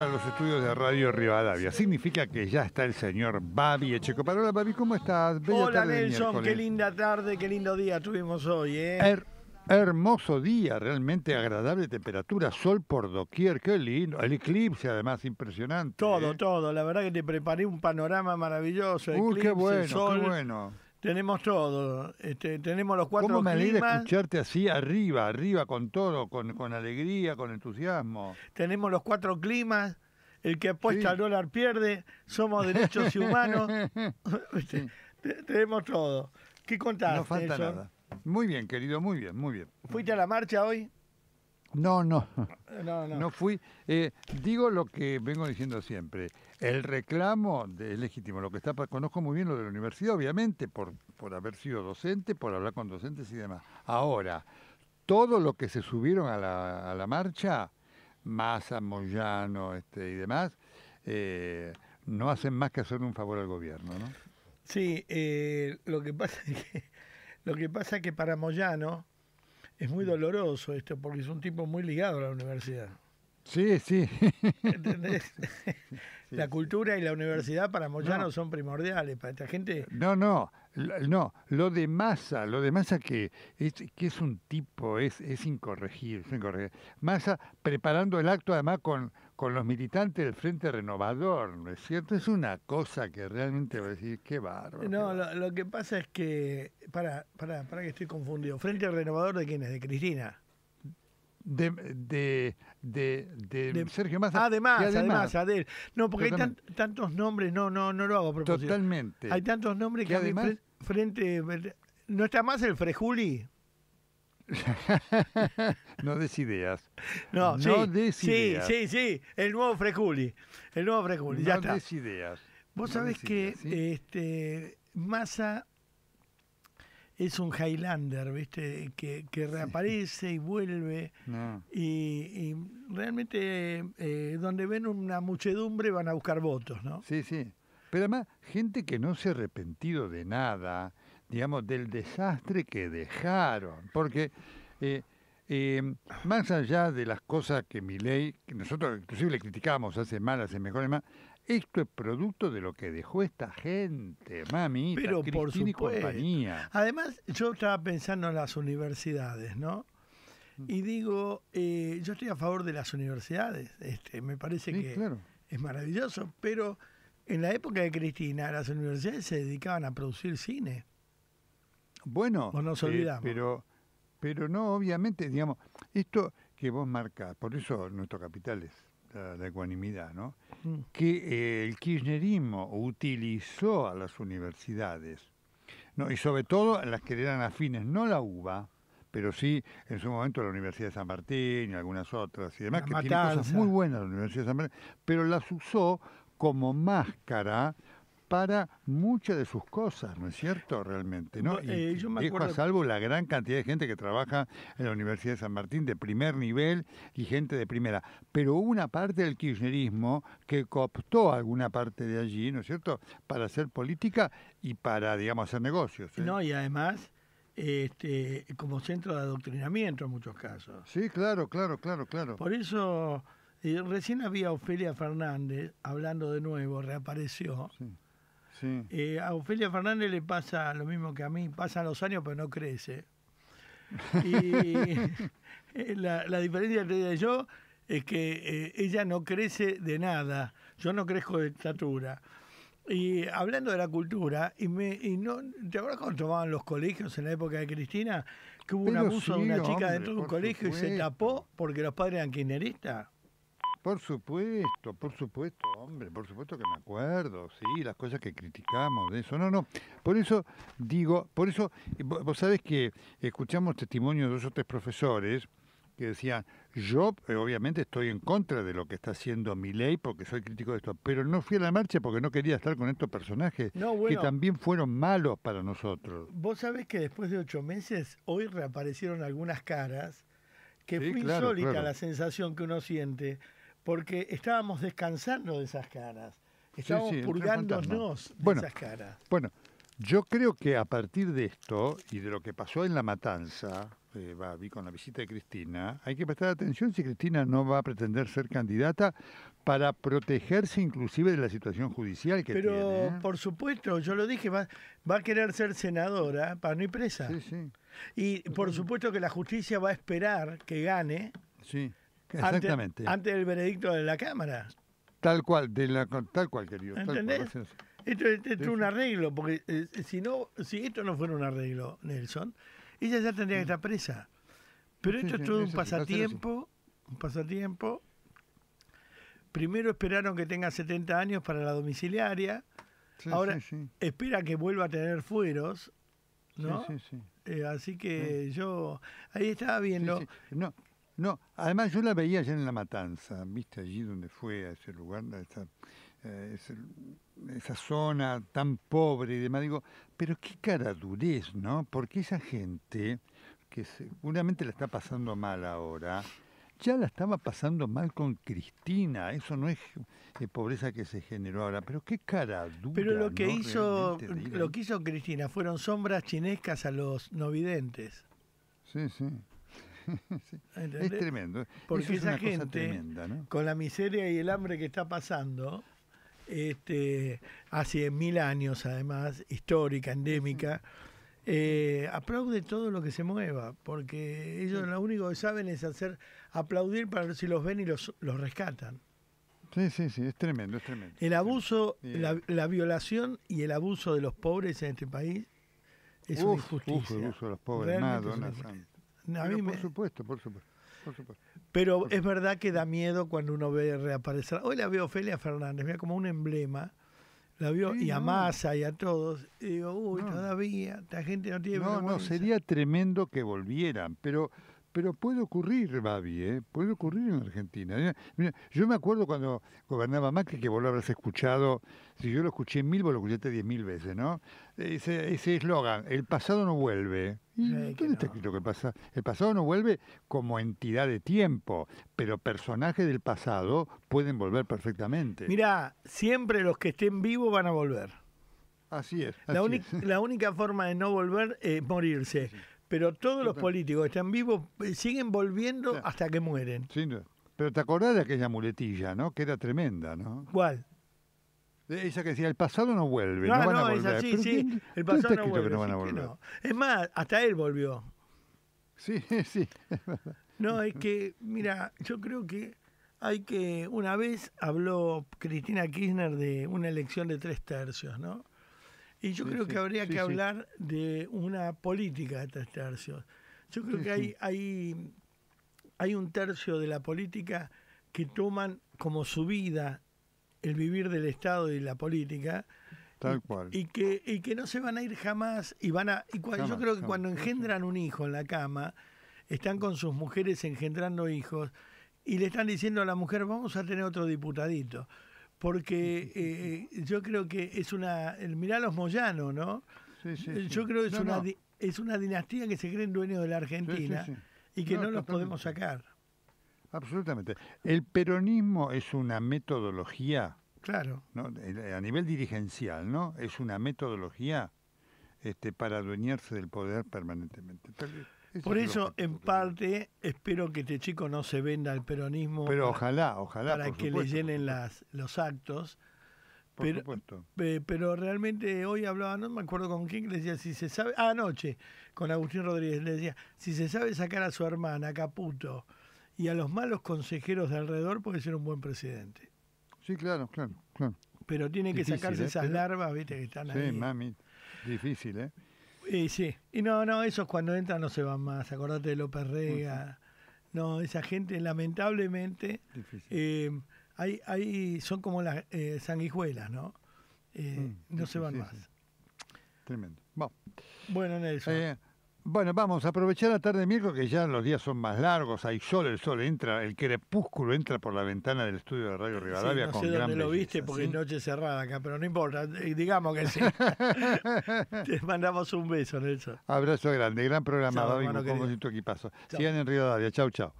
A los estudios de Radio Rivadavia. Significa que ya está el señor Babi Hola Babi, ¿cómo estás? Hola Nelson, qué linda tarde, qué lindo día tuvimos hoy. ¿eh? hermoso día, realmente agradable temperatura, sol por doquier, qué lindo. El eclipse además, impresionante. Todo, ¿eh? todo. La verdad que te preparé un panorama maravilloso. Uy, qué bueno, qué bueno. Tenemos todo, este, tenemos los cuatro ¿Cómo me alegra escucharte así arriba, arriba, con todo, con, alegría, con entusiasmo? Tenemos los cuatro climas, el que apuesta al dólar pierde, somos derechos humanos, este, tenemos todo. ¿Qué contaste? No falta nada. Muy bien, querido, muy bien, muy bien. ¿Fuiste a la marcha hoy? No, no, no, no. fui. Eh, digo lo que vengo diciendo siempre. El reclamo es legítimo. Lo que está conozco muy bien lo de la universidad, obviamente, por, por haber sido docente, por hablar con docentes y demás. Ahora, todo lo que se subieron a la, a la marcha, Massa, Moyano este, y demás, eh, no hacen más que hacer un favor al gobierno, ¿no? Sí, eh, lo que pasa es que lo que pasa es que para Moyano es muy doloroso esto, porque es un tipo muy ligado a la universidad. Sí, sí. ¿Entendés? la cultura y la universidad para Moyano son primordiales, para esta gente. No, no, no. Lo de masa lo de masa que es, que es un tipo, es, es incorregible, es incorregible. Massa preparando el acto además con, con los militantes del Frente Renovador, ¿no es cierto? Es una cosa que realmente va a decir, qué bárbaro. No, lo, que pasa es que, para, para, para que estoy confundido, ¿Frente Renovador de quién es? ¿De Cristina? De, de, de, Sergio Massa. Además, ah, además, además de No, porque hay tantos nombres, no, no, no lo hago a propósito. Totalmente. Hay tantos nombres que, además, frente, ¿No está más el Frejuli? no des ideas. No, no sí, des ideas. Sí, sí, sí. El nuevo Freculi. El nuevo Freculi. No ya des ideas. Vos sabés que este, Massa es un Highlander, ¿viste? Que, reaparece y vuelve. Y, realmente, eh, donde ven una muchedumbre, van a buscar votos, ¿no? Sí, sí. Pero además, gente que no se ha arrepentido de nada digamos, del desastre que dejaron. Porque eh, em, más allá de las cosas que mi ley, que nosotros inclusive le criticamos hace mal, hace mejor y más, esto es producto de lo que dejó esta gente, mami, pero por y compañía. Además, yo estaba pensando en las universidades, ¿no? Mm. Y digo, eh, yo estoy a favor de las universidades, este, me parece que es maravilloso, pero en la época de Cristina las universidades se dedicaban a producir cine. Bueno, eh, pero, pero no, obviamente, digamos, esto que vos marcás, por eso nuestro capital es la, ecuanimidad, ¿no? Mm. Que eh, el kirchnerismo utilizó a las universidades, y sobre todo a las que eran afines, no la UBA, pero sí en su momento la Universidad de San Martín y algunas otras y demás, que cosas muy buenas la Universidad de San Martín, pero las usó como máscara para muchas de sus cosas, ¿no es cierto? Realmente, ¿no? y eh, a salvo la gran cantidad de gente que trabaja en la Universidad de San Martín de primer nivel y gente de primera. Pero hubo una parte del kirchnerismo que cooptó alguna parte de allí, ¿no es cierto?, para hacer política y para, digamos, hacer negocios. ¿eh? No, y además... Este, como centro de adoctrinamiento en muchos casos. Sí, claro, claro, claro, claro. Por eso, eh, recién había Ofelia Fernández hablando de nuevo, reapareció. Eh, a Ofelia Fernández le pasa lo mismo que a mí, pasan los años pero no crece. Y eh, la, diferencia entre ella y yo es que eh, ella no crece de nada, yo no crezco de estatura. Y hablando de la cultura, y no, ¿te acuerdas cuando tomaban los colegios en la época de Cristina? Que hubo un abuso de una chica dentro de un colegio y se tapó porque los padres eran kirchneristas. Por supuesto, por supuesto, hombre, por supuesto que me acuerdo, sí, las cosas que criticamos de eso. No, no, por eso digo, por eso, eh, vos sabés que escuchamos testimonios de dos o tres profesores que decían, yo eh, obviamente estoy en contra de lo que está haciendo mi ley porque soy crítico de esto, pero no fui a la marcha porque no quería estar con estos personajes que también fueron malos para nosotros. Vos sabés que después de ocho meses, hoy reaparecieron algunas caras que fue insólita la sensación que uno siente porque estábamos descansando de esas caras, estábamos purgándonos de esas caras. Bueno, yo creo que a partir de esto y de lo que pasó en la matanza, vi eh, con la visita de Cristina, hay que prestar atención si Cristina no va a pretender ser candidata para protegerse inclusive de la situación judicial que tiene. Pero, ¿eh? por supuesto, yo lo dije, va, va a querer ser senadora para no ir presa. Sí, sí. Y por supuesto que la justicia va a esperar que gane. Sí Exactamente. Antes, del veredicto de la Cámara. Tal cual, de la, tal cual, querido. Esto, es un arreglo, porque eh, si no, si esto no fuera un arreglo, Nelson, ella ya tendría que estar presa. Pero esto es todo un pasatiempo, un pasatiempo. Primero esperaron que tenga 70 años para la domiciliaria. Ahora espera que vuelva a tener fueros, ¿no? Eh, así que yo ahí estaba viendo. No, no, además yo la veía allá en La Matanza, viste, allí donde fue, a ese lugar, eh, esa, zona tan pobre y demás. Digo, pero qué cara durez, ¿no? Porque esa gente, que seguramente la está pasando mal ahora, ya la estaba pasando mal con Cristina. Eso no es eh, pobreza que se generó ahora, pero qué cara dura. Pero lo que, hizo, lo que hizo Cristina fueron sombras chinescas a los novidentes. Sí, sí. es tremendo. Porque esa gente, con la miseria y el hambre que está pasando, este, hace mil años además, histórica, endémica, eh, aplaude todo lo que se mueva, porque ellos lo único que saben es hacer aplaudir para ver si los ven y los, los rescatan. Sí, sí, sí, es tremendo, es tremendo. El abuso, la, violación y el abuso de los pobres en este país es una injusticia. abuso de los pobres, por, supuesto, por supuesto, Pero es verdad que da miedo cuando uno ve reaparecer. Hoy la veo a Fernández, como un emblema. La vio y a Massa y a todos. Y digo, uy, todavía, la gente no tiene. No, no, sería tremendo que volvieran, pero pero puede ocurrir, Babi, ¿eh? puede ocurrir en Argentina. yo me acuerdo cuando gobernaba Macri, que vos lo habrás escuchado, si yo lo escuché mil, vos lo escuchaste diez mil veces, ¿no? Ese eslogan, el pasado no vuelve, ¿Qué está escrito que el, pasa, el pasado no vuelve como entidad de tiempo, pero personajes del pasado pueden volver perfectamente. Mirá, siempre los que estén vivos van a volver. Así es. la, única forma de no volver es morirse. Pero todos los políticos que están vivos eh, siguen volviendo hasta que mueren. Sí, pero te acordás de aquella muletilla, ¿no? Que era tremenda, ¿no? ¿Cuál? Eh, esa que decía, el pasado no vuelve. No, no, van a volver. sí, sí. el pasado no vuelve. Que no Es más, hasta él volvió. Sí, sí. no, es que, mira, yo creo que hay que. Una vez habló Cristina Kirchner de una elección de tres tercios, ¿no? Y yo creo que habría que hablar de una política de tres tercios. Yo creo que hay, hay un tercio de la política que toman como su vida el vivir del Estado y la política. Tal cual. Y que, que no se van a ir jamás. Y van a. Y cuando, yo creo que cuando engendran un hijo en la cama, están con sus mujeres engendrando hijos y le están diciendo a la mujer, vamos a tener otro diputadito. Porque eh, eh, yo creo que es una. Mirá los Moyano, ¿no? Eh, yo creo que es, una, es una dinastía que se cree dueño de la Argentina y que no los podemos sacar. Absolutamente. El peronismo es una metodología. Claro. Eh, a nivel dirigencial, ¿no? Es una metodología este, para adueñarse del poder permanentemente. Por eso, en parte, espero que este chico no se venda al peronismo. Pero para, ojalá, ojalá. Para que le llenen las, los actos. Por pero, supuesto. Eh, pero realmente hoy hablaba, no me acuerdo con quién, le decía, si se sabe, anoche, con Agustín Rodríguez, le decía, si se sabe sacar a su hermana, Caputo, y a los malos consejeros de alrededor puede ser un buen presidente. Sí, claro, claro, claro. Pero tiene que sacarse ¿eh? esas larvas, viste, que están ahí. Sí, mami, difícil, ¿eh? Y eh, sí, y no, no, esos cuando entran no se van más, acordate de López Rega. No, esa gente lamentablemente difícil eh, hay, hay, son como las sanguijuelas, ¿no? Mm, no se van más. Tremendo. Bueno, bueno Nelson. Bueno, vamos a aprovechar la tarde de miércoles, que ya los días son más largos, hay sol, el sol entra, el crepúsculo entra por la ventana del estudio de Radio Rivadavia sí, no sé dónde lo viste porque es noche cerrada acá, pero no importa, digamos que sí. Te mandamos un beso, Nelson. Abrazo grande, gran programa, David, como tu equipazo. Sigan en Rivadavia, chau, chau.